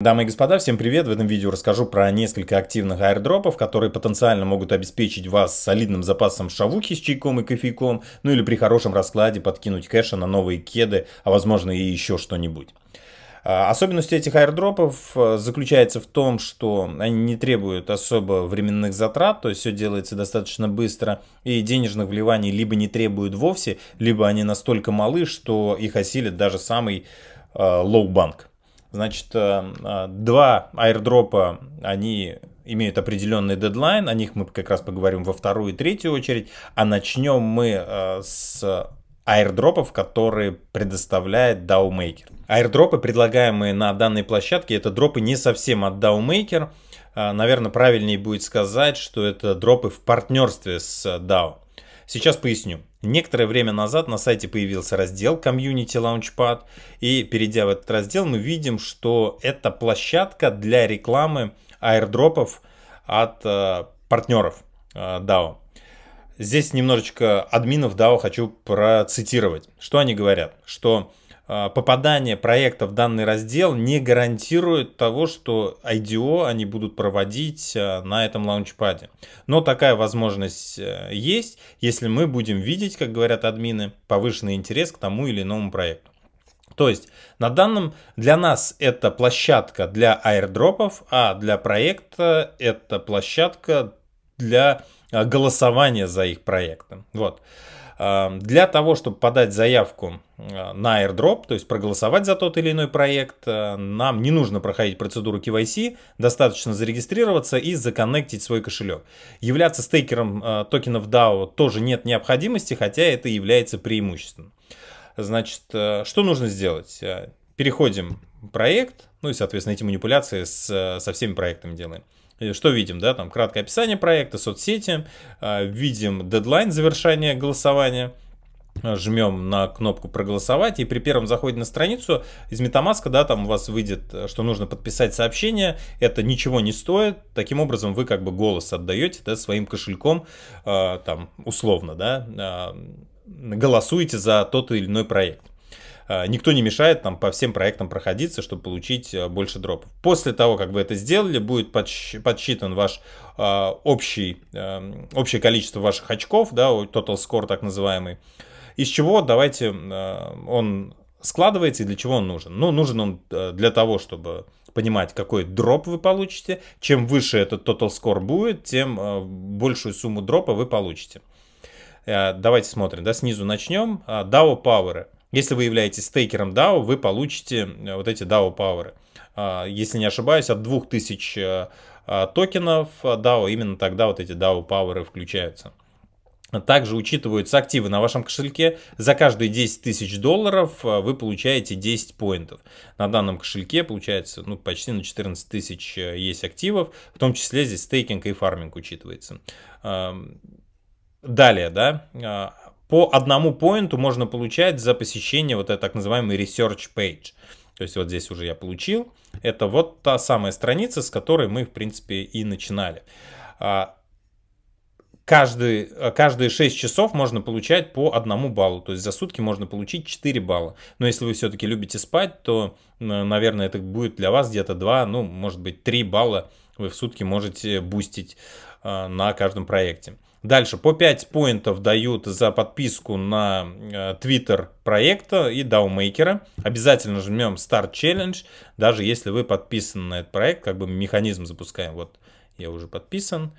Дамы и господа, всем привет! В этом видео расскажу про несколько активных аирдропов, которые потенциально могут обеспечить вас солидным запасом шавухи с чайком и кофейком, ну или при хорошем раскладе подкинуть кэша на новые кеды, а возможно и еще что-нибудь. А, особенность этих аирдропов э, заключается в том, что они не требуют особо временных затрат, то есть все делается достаточно быстро, и денежных вливаний либо не требуют вовсе, либо они настолько малы, что их осилит даже самый э, лоу-банк. Значит, э, э, два аирдропа, они имеют определенный дедлайн, о них мы как раз поговорим во вторую и третью очередь, а начнем мы э, с аирдропов, которые предоставляет DAO-мейкер. Аирдропы, предлагаемые на данной площадке, это дропы не совсем от dao Наверное, правильнее будет сказать, что это дропы в партнерстве с DAO. Сейчас поясню. Некоторое время назад на сайте появился раздел Community Launchpad, и перейдя в этот раздел, мы видим, что это площадка для рекламы аирдропов от э, партнеров э, DAO. Здесь немножечко админов DAO хочу процитировать. Что они говорят? Что а, попадание проекта в данный раздел не гарантирует того, что IDO они будут проводить а, на этом лаунчпаде. Но такая возможность э, есть, если мы будем видеть, как говорят админы, повышенный интерес к тому или иному проекту. То есть на данном для нас это площадка для аирдропов, а для проекта это площадка для а, голосования за их проектом. Вот. Эм, для того, чтобы подать заявку э, на airdrop, то есть проголосовать за тот или иной проект, э, нам не нужно проходить процедуру KYC, достаточно зарегистрироваться и законнектить свой кошелек. Являться стейкером э, токенов DAO тоже нет необходимости, хотя это является преимуществом. Значит, что нужно сделать? Переходим в проект, ну и, соответственно, эти манипуляции со всеми проектами делаем. Э, что видим, да, там краткое описание проекта, соцсети, э, видим дедлайн завершения голосования, э, жмем на кнопку проголосовать, и при первом заходе на страницу из Metamask, да, там у вас выйдет, что нужно подписать сообщение, это ничего не стоит, таким образом вы как бы голос отдаете, да, своим кошельком, там, условно, да, голосуете за тот или иной проект. Э, никто не мешает там по всем проектам проходиться, чтобы получить э, больше дропов. После того, как вы это сделали, будет подсчитан ваш э, общий, общее количество ваших очков, да, total score так называемый, из чего давайте он складывается и для чего он нужен. Ну, нужен он для того, чтобы понимать, какой дроп вы получите. Чем выше этот total score будет, тем большую сумму дропа вы получите. Давайте смотрим, да, снизу начнем. DAO Power. Если вы являетесь стейкером DAO, вы получите э, вот эти DAO Power. А, если не ошибаюсь, от 2000 э, а, токенов э, DAO, именно тогда вот эти DAO Power включаются. Также учитываются активы на вашем кошельке. За каждые 10 тысяч долларов вы получаете 10 поинтов. На данном кошельке получается ну, почти на 14 тысяч есть активов. В том числе здесь стейкинг и фарминг учитывается. Эм, далее, да, а, по одному поинту можно получать за посещение вот этой так называемой research page. То есть вот здесь уже я получил. Это вот та самая страница, с которой мы, в принципе, и начинали. А, каждый, а, каждые 6 часов можно получать по одному баллу. То есть за сутки можно получить 4 балла. Но если вы все-таки любите спать, то, наверное, это будет для вас где-то 2, ну, может быть, 3 балла вы в сутки можете бустить а, на каждом проекте. Дальше по 5 поинтов дают за подписку на Twitter э, проекта и даумейкера. Обязательно жмем Start Challenge, даже если вы подписаны на этот проект, как бы механизм запускаем. Вот я уже подписан.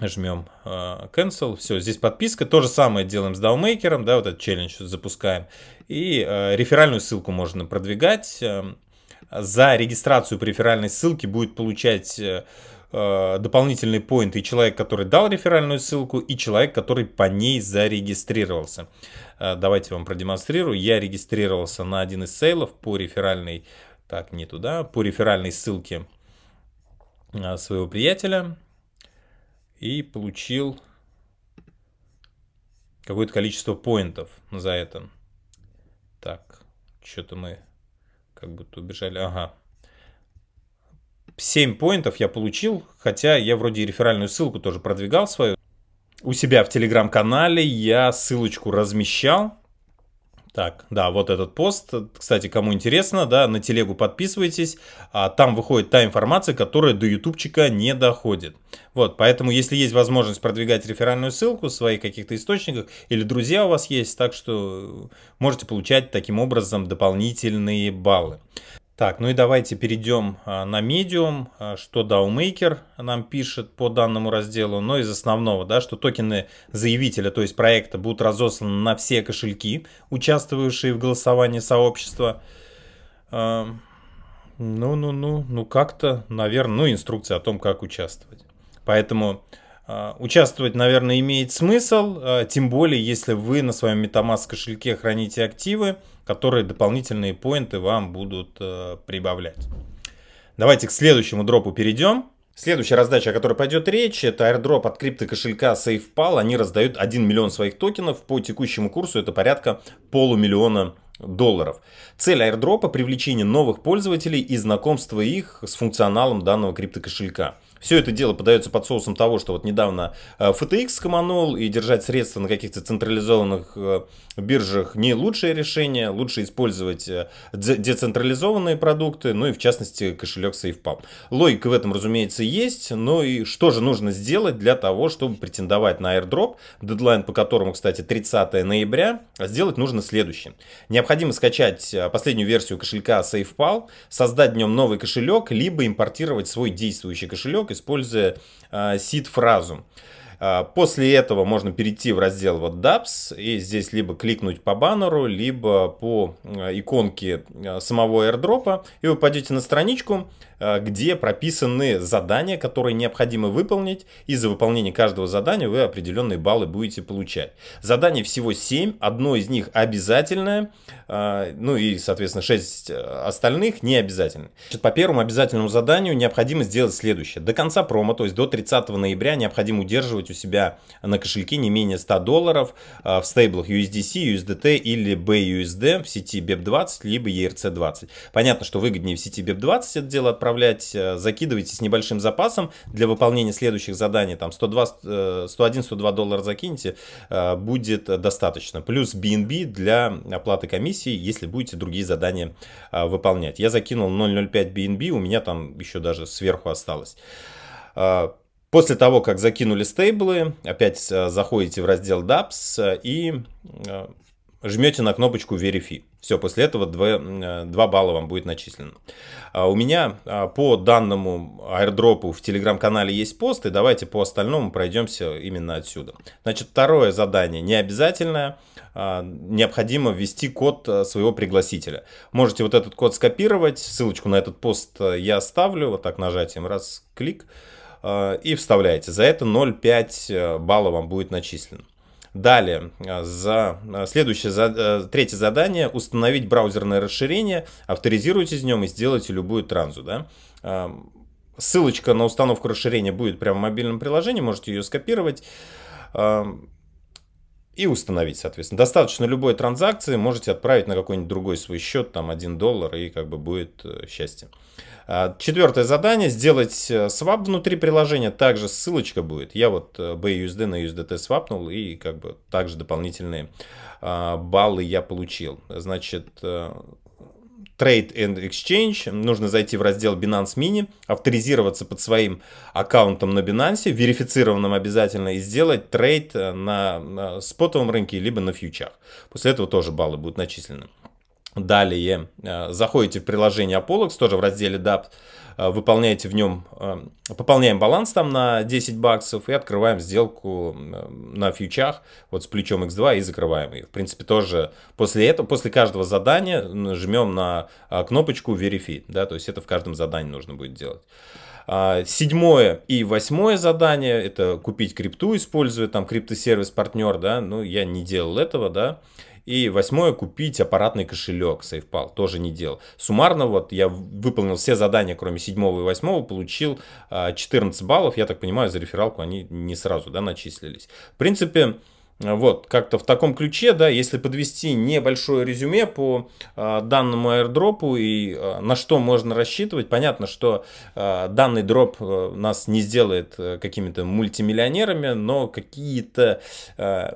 Жмем э, Cancel. Все, здесь подписка. То же самое делаем с даумейкером, да, вот этот челлендж запускаем. И э, реферальную ссылку можно продвигать. Эм, за регистрацию по реферальной ссылке будет получать э, э, дополнительный поинт и человек, который дал реферальную ссылку, и человек, который по ней зарегистрировался. Э, давайте вам продемонстрирую. Я регистрировался на один из сейлов по реферальной, так, не туда, по реферальной ссылке э, своего приятеля и получил какое-то количество поинтов за это. Так, что-то мы как будто убежали. Ага, 7 поинтов я получил, хотя я вроде и реферальную ссылку тоже продвигал свою. У себя в телеграм-канале я ссылочку размещал. Так, да, вот этот пост. Кстати, кому интересно, да, на телегу подписывайтесь. А там выходит та информация, которая до ютубчика не доходит. Вот, поэтому, если есть возможность продвигать реферальную ссылку в своих каких-то источниках, или друзья у вас есть, так что можете получать таким образом дополнительные баллы. Так, ну и давайте перейдем а, на Medium, а, что DAOMaker нам пишет по данному разделу. Но из основного, да, что токены заявителя, то есть проекта, будут разосланы на все кошельки, участвующие в голосовании сообщества. А, ну, ну, ну, ну как-то, наверное, ну инструкция о том, как участвовать. Поэтому а, участвовать, наверное, имеет смысл, а, тем более, если вы на своем MetaMask кошельке храните активы, которые дополнительные поинты вам будут э, прибавлять. Давайте к следующему дропу перейдем. Следующая раздача, о которой пойдет речь, это airdrop от крипто кошелька SafePal. Они раздают 1 миллион своих токенов. По текущему курсу это порядка полумиллиона долларов. Цель airdrop – привлечение новых пользователей и знакомство их с функционалом данного криптокошелька. кошелька все это дело подается под соусом того, что вот недавно э, FTX скоманул, и держать средства на каких-то централизованных э, биржах не лучшее решение. Лучше использовать э, децентрализованные продукты, ну и в частности кошелек SafePub. Логика в этом, разумеется, есть, но и что же нужно сделать для того, чтобы претендовать на airdrop, дедлайн по которому, кстати, 30 ноября, а сделать нужно следующее. Необходимо скачать последнюю версию кошелька SafePal, создать в нем новый кошелек, либо импортировать свой действующий кошелек используя а, сид-фразу. А, после этого можно перейти в раздел вот DAPS и здесь либо кликнуть по баннеру, либо по э, иконке э, самого airdrop, и вы пойдете на страничку, э, где прописаны задания, которые необходимо выполнить, и за выполнение каждого задания вы определенные баллы будете получать. Заданий всего 7, одно из них обязательное, ну и, соответственно, 6 остальных не обязательны. По первому обязательному заданию необходимо сделать следующее. До конца промо, то есть до 30 ноября, необходимо удерживать у себя на кошельке не менее 100 долларов а, в стейблах USDC, USDT или BUSD в сети BEP20, либо ERC20. Понятно, что выгоднее в сети BEP20 это дело отправлять, а, закидывайте с небольшим запасом для выполнения следующих заданий, там 101-102 э, доллара закиньте, а, будет достаточно. Плюс BNB для оплаты комиссии, если будете другие задания выполнять. Я закинул 0.05 BNB, у меня там еще даже сверху осталось. После того, как закинули стейблы, опять э, заходите в раздел DApps э, и э, жмете на кнопочку Verify. Все, после этого 2, 2 балла вам будет начислено. А у меня а, по данному аирдропу в телеграм-канале есть пост, и давайте по остальному пройдемся именно отсюда. Значит, второе задание не обязательное. А, необходимо ввести код своего пригласителя. Можете вот этот код скопировать, ссылочку на этот пост я оставлю, вот так нажатием раз, клик. Клик Э, и вставляете. За это 0,5 э, балла вам будет начислено. Далее, э, за, следующее, за, третье задание, установить браузерное расширение, авторизируйтесь в нем и сделайте любую транзу. Да? Эм, ссылочка на установку расширения будет прямо в мобильном приложении, можете ее скопировать. Эм, и установить, соответственно. Достаточно любой транзакции, можете отправить на какой-нибудь другой свой счет, там 1 доллар, и как бы будет э, счастье. А, Четвертое задание, сделать э, свап внутри приложения, также ссылочка будет. Я вот э, BUSD на USDT свапнул, и как бы также дополнительные а, баллы я получил. Значит, Trade and Exchange, нужно зайти в раздел Binance Mini, авторизироваться под своим аккаунтом на Binance, верифицированным обязательно, и сделать трейд э, на, на э, спотовом рынке, либо на фьючах. После этого тоже баллы будут начислены. Далее э, заходите в приложение Apollox, тоже в разделе DAP, э, выполняете в нем, э, пополняем баланс там на 10 баксов и открываем сделку на фьючах вот с плечом X2 и закрываем ее. В принципе, тоже после этого, после каждого задания жмем на кнопочку Verify, да, то есть это в каждом задании нужно будет делать. А, седьмое и восьмое задание – это купить крипту, используя там криптосервис партнер, да, ну я не делал этого, да, и восьмое, купить аппаратный кошелек SafePal, тоже не делал. Суммарно вот я выполнил все задания, кроме седьмого и восьмого, получил 14 а, баллов, я так понимаю, за рефералку они не сразу, да, начислились. В принципе, вот, как-то в таком ключе, да, если подвести небольшое резюме по э, данному аирдропу и э, на что можно рассчитывать, понятно, что э, данный дроп э, нас не сделает э, какими-то мультимиллионерами, но какие-то э,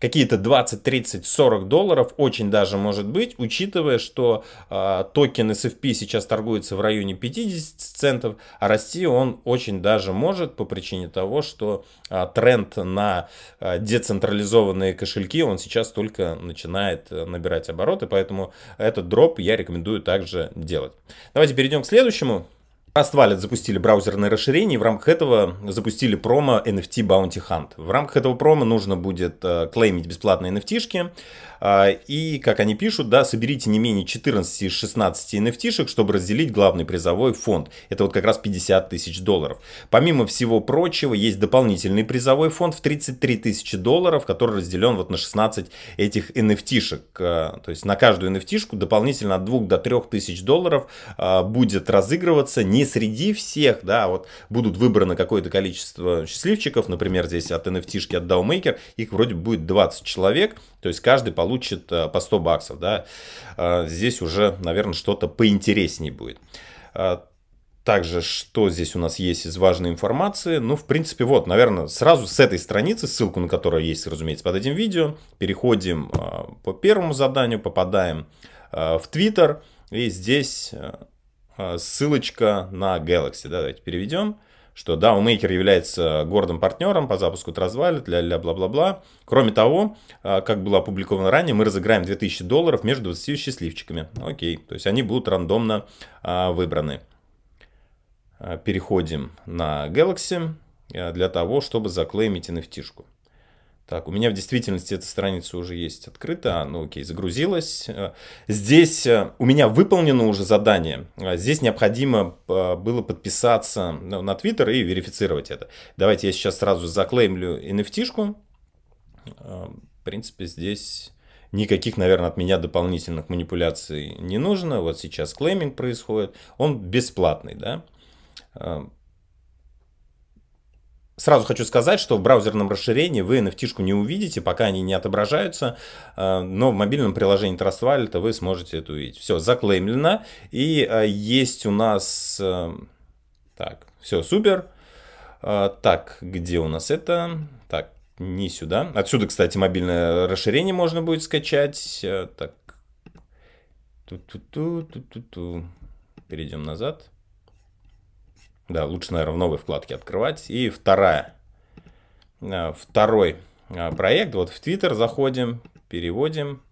какие-то 20, 30, 40 долларов, очень даже может быть, учитывая, что э, токен SFP сейчас торгуется в районе 50 центов, а расти он очень даже может по причине того, что э, тренд на э, децентрализованные кошельки, он сейчас только начинает э, набирать обороты, поэтому этот дроп я рекомендую также делать. Давайте перейдем к следующему. Rust Wallet запустили браузерное расширение, и в рамках этого запустили промо NFT Bounty Hunt. В рамках этого промо нужно будет э, клеймить бесплатные nft э, и, как они пишут, да, соберите не менее 14 из 16 nft чтобы разделить главный призовой фонд. Это вот как раз 50 тысяч долларов. Помимо всего прочего, есть дополнительный призовой фонд в 33 тысячи долларов, который разделен вот на 16 этих nft -шек. Э, то есть на каждую nft дополнительно от 2 до 3 тысяч долларов будет разыгрываться не не среди всех, да, вот будут выбраны какое-то количество счастливчиков, например, здесь от nft от DAOMaker, их вроде будет 20 человек, то есть каждый получит э, по 100 баксов, да, а, здесь уже, наверное, что-то поинтереснее будет. А, также, что здесь у нас есть из важной информации. Ну, в принципе, вот, наверное, сразу с этой страницы, ссылку на которую есть, разумеется, под этим видео, переходим а, по первому заданию, попадаем в Twitter. И здесь э, Э, ссылочка на Galaxy. Да, давайте переведем что да, dao Maker является гордым партнером по запуску Тразвалет, ля-ля, бла-бла-бла. Кроме того, э, как было опубликовано ранее, мы разыграем 2000 долларов между 20 счастливчиками. Ну, окей, то есть они будут рандомно э, выбраны. Переходим на Galaxy для того, чтобы заклеймить nft -шку. Так, у меня в действительности эта страница уже есть открыта, ну окей, загрузилась. Здесь э, у меня выполнено уже задание, э, здесь необходимо э, было подписаться ну, на Twitter и верифицировать это. Давайте я сейчас сразу заклеймлю NFT-шку. В принципе, здесь никаких, наверное, от меня дополнительных манипуляций не нужно. Вот сейчас клейминг происходит, он бесплатный, да. Сразу хочу сказать, что в браузерном расширении вы nft не увидите, пока они не отображаются, э, но в мобильном приложении Trust Wallet вы сможете это увидеть. Все, заклеймлено, и э, есть у нас... Э, так, все, супер. Так, где у нас это? Так, не сюда. Отсюда, кстати, мобильное расширение можно будет скачать. Так, Ту-ту-ту-ту-ту. Перейдем назад. Да, лучше, наверное, в новой вкладке открывать. И вторая. Э, второй э, проект. Вот в Twitter заходим, переводим.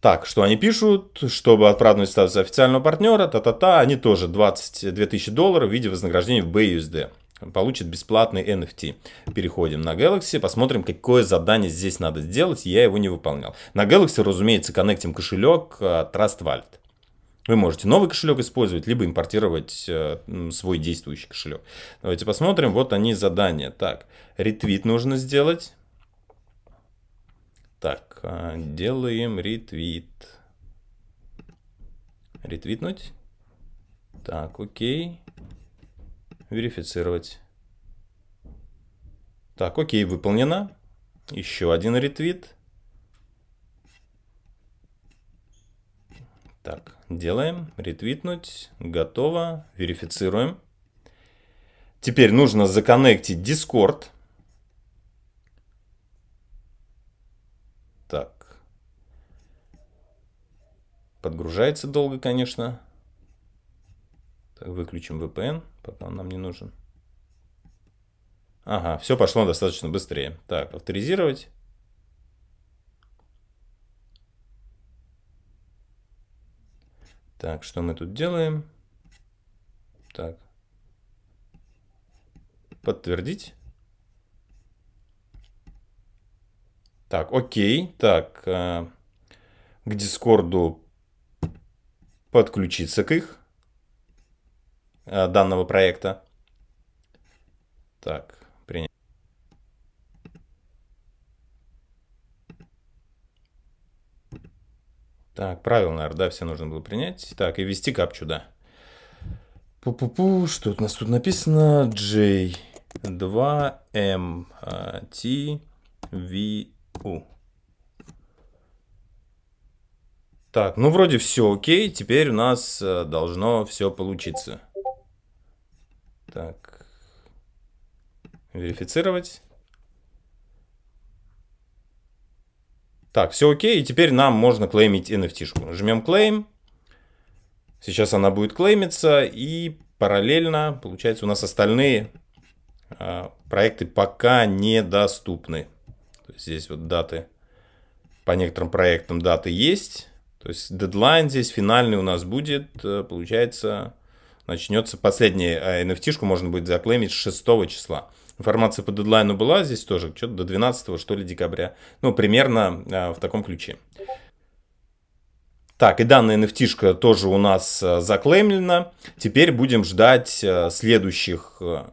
Так, что они пишут, чтобы отпраздновать статус официального партнера, та-та-та, они тоже 22 тысячи долларов в виде вознаграждения в BUSD. Получит бесплатный NFT. Переходим на Galaxy, посмотрим, какое задание здесь надо сделать, я его не выполнял. На Galaxy, разумеется, коннектим кошелек э, Trust Wallet. Вы можете новый кошелек использовать, либо импортировать э, свой действующий кошелек. Давайте посмотрим. Вот они задания. Так, ретвит нужно сделать. Так, а, делаем ретвит. Ретвитнуть. Так, окей. Верифицировать. Так, окей, выполнено. Еще один ретвит. Так, делаем, ретвитнуть, готово, верифицируем. Теперь нужно законнектить Discord. Так. Подгружается долго, конечно. Так, выключим VPN, пока он нам не нужен. Ага, все пошло достаточно быстрее. Так, авторизировать. Так, что мы тут делаем? Так. Подтвердить. Так, окей. Так, э, к Дискорду подключиться к их э, данного проекта. Так, Так, правила, наверное, да, все нужно было принять. Так, и ввести капчу, да. Пу-пу-пу, что у нас тут написано? J 2 M T V U. Так, ну вроде все окей, теперь у нас э, должно все получиться. Так, верифицировать. Так, все окей, и теперь нам можно клеймить NFT-шку. Жмем клейм. Сейчас она будет клеймиться, и параллельно, получается, у нас остальные а, проекты пока недоступны. То есть здесь вот даты, по некоторым проектам даты есть. То есть дедлайн здесь финальный у нас будет, э, получается, начнется последняя NFT-шку а, можно будет заклеймить 6 числа. Информация по дедлайну была здесь тоже, что-то до 12 что ли декабря. Ну, примерно э, в таком ключе. Так, и данная nft тоже у нас э, заклеймлена. Теперь будем ждать э, следующих, э,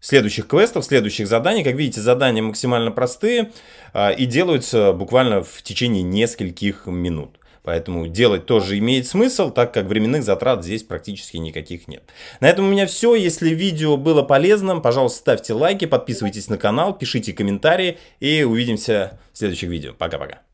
следующих квестов, следующих заданий. Как видите, задания максимально простые э, и делаются буквально в течение нескольких минут. Поэтому делать тоже имеет смысл, так как временных затрат здесь практически никаких нет. На этом у меня все. Если видео было полезным, пожалуйста, ставьте лайки, подписывайтесь на канал, пишите комментарии и увидимся в следующих видео. Пока-пока.